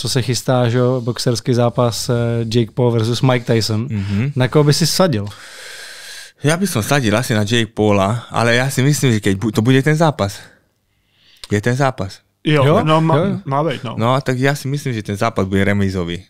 co se chystá, že boxerský zápas eh, Jake Paul versus Mike Tyson. Mm-hmm. Na koho by si sadil? Ja by som sadil asi na Jake Paula, ale ja si myslím, že keď bu- to bude ten zápas. Je ten zápas. Jo, jo? no má, jo? má byť, no. No, tak ja si myslím, že ten zápas bude remizový.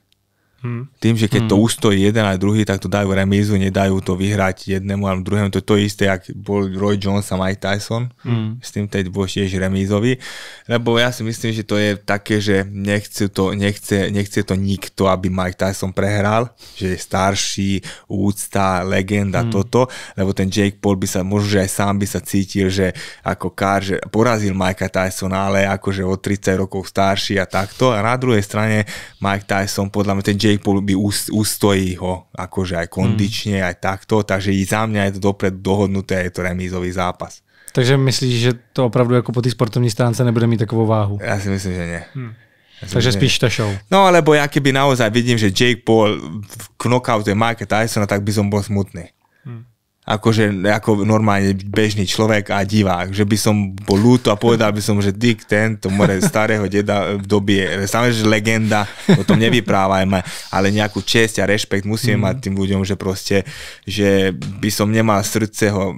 Hm. Tým, že keď hmm. to hm. ustojí jeden aj druhý, tak to dajú remízu, nedajú to vyhrať jednému alebo druhému. To je to isté, ak bol Roy Jones a Mike Tyson. Hmm. S tým teď bol tiež remízovi. Lebo ja si myslím, že to je také, že nechce to, nechce, nechce to nikto, aby Mike Tyson prehral. Že je starší, úcta, legenda, hmm. toto. Lebo ten Jake Paul by sa, možno, že aj sám by sa cítil, že ako kár, že porazil Mike Tysona, ale akože o 30 rokov starší a takto. A na druhej strane Mike Tyson, podľa mňa ten Jake tiež by ústojí ho, akože aj kondične, mm. aj takto, takže i za mňa je to dopredu dohodnuté, je to remízový zápas. Takže myslíš, že to opravdu jako po té sportovní stránce nebude mít takovou váhu? Já si myslím, že ne. Hmm. Myslím, Takže že spíš ta show. No alebo ja keby naozaj vidím, že Jake Paul je Mike Tysona, tak by som bol smutný. Hmm akože ako normálne bežný človek a divák, že by som bol ľúto a povedal by som, že Dick ten, to more starého deda v dobie, samozrejme, že legenda, o tom nevyprávajme, ale nejakú česť a rešpekt musíme mm. mať tým ľuďom, že proste, že by som nemal srdce ho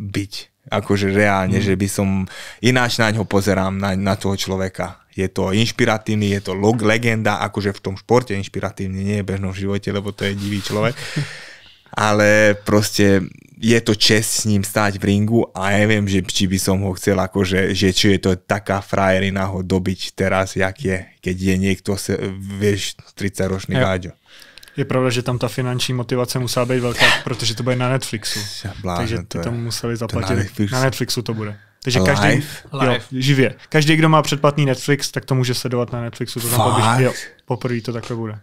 byť, akože reálne, mm. že by som, ináč na ňo pozerám, na, na toho človeka je to inšpiratívny, je to log, legenda, akože v tom športe inšpiratívny, nie je bežnom živote, lebo to je divý človek. ale proste je to čest s ním stáť v ringu a neviem, že či by som ho chcel akože, že či je to taká frajerina ho dobiť teraz, jak je, keď je niekto, se, vieš, 30-ročný gáďo. Je pravda, že tam ta finanční motivace musela být velká, protože to bude na Netflixu. Blázen, Takže ty to tomu museli zaplatit. na, Netflixu. na Netflixu to bude. Takže live? každý, live. Jo, živě. Každý, kdo má předplatný Netflix, tak to může sledovat na Netflixu. To tam poprvé to takhle bude.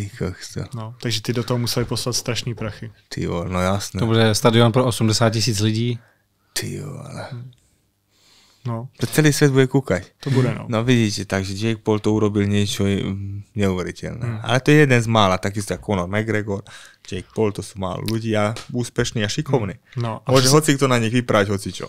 Ty kokso. No, takže ty do toho museli poslat strašný prachy. Ty jo, no jasné. To bude stadion pro 80 tisíc lidí. Ty jo, hm. No. To celý svet bude kúkať. To bude, no. No vidíte, takže Jake Paul to urobil niečo hm, neuveriteľné. Mm. Ale to je jeden z mála, takisto ako Conor McGregor, Jake Paul, to sú málo ľudí a úspešní a šikovní. Mm. No, a Môže hoci kto na nich vyprať, hoci čo.